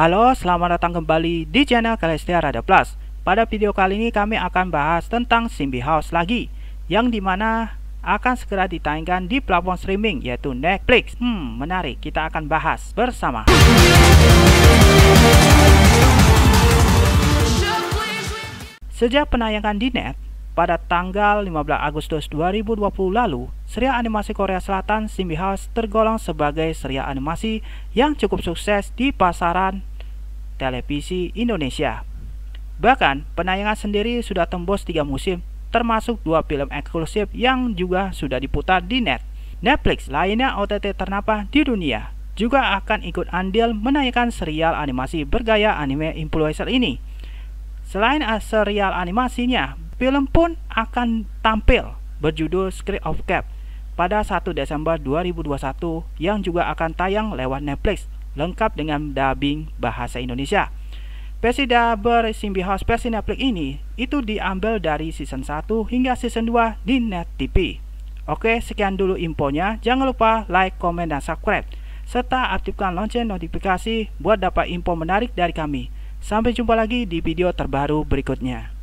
Halo, selamat datang kembali di channel Celestia Rada Plus. Pada video kali ini kami akan bahas tentang Simbi House lagi, yang dimana akan segera ditayangkan di platform streaming yaitu Netflix. Hmm, menarik. Kita akan bahas bersama. Sejak penayangan di net, pada tanggal 15 Agustus 2020 lalu, serial animasi Korea Selatan Simbi House tergolong sebagai serial animasi yang cukup sukses di pasaran televisi Indonesia. Bahkan penayangan sendiri sudah tembus tiga musim termasuk dua film eksklusif yang juga sudah diputar di net. Netflix lainnya OTT ternapa di dunia juga akan ikut andil menayangkan serial animasi bergaya anime influencer ini. Selain serial animasinya, film pun akan tampil berjudul Script of Cap pada 1 Desember 2021 yang juga akan tayang lewat Netflix lengkap dengan dubbing bahasa Indonesia. Pesida House versi Netflix ini itu diambil dari season 1 hingga season 2 di Net TV. Oke, sekian dulu infonya. Jangan lupa like, komen, dan subscribe. Serta aktifkan lonceng notifikasi buat dapat info menarik dari kami. Sampai jumpa lagi di video terbaru berikutnya.